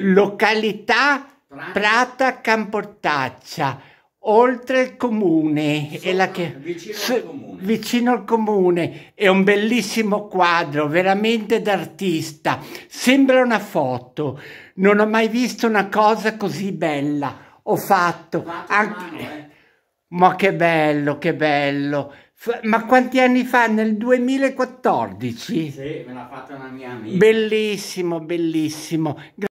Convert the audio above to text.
Località Prata Camportaccia, oltre il comune. Sopra, è la che, vicino, su, al comune. vicino al comune. È un bellissimo quadro, veramente d'artista. Sembra una foto. Non ho mai visto una cosa così bella. Ho fatto... fatto anche... mano, eh. Ma che bello, che bello. Ma quanti anni fa? Nel 2014? Sì, me l'ha fatta una mia amica. Bellissimo, bellissimo.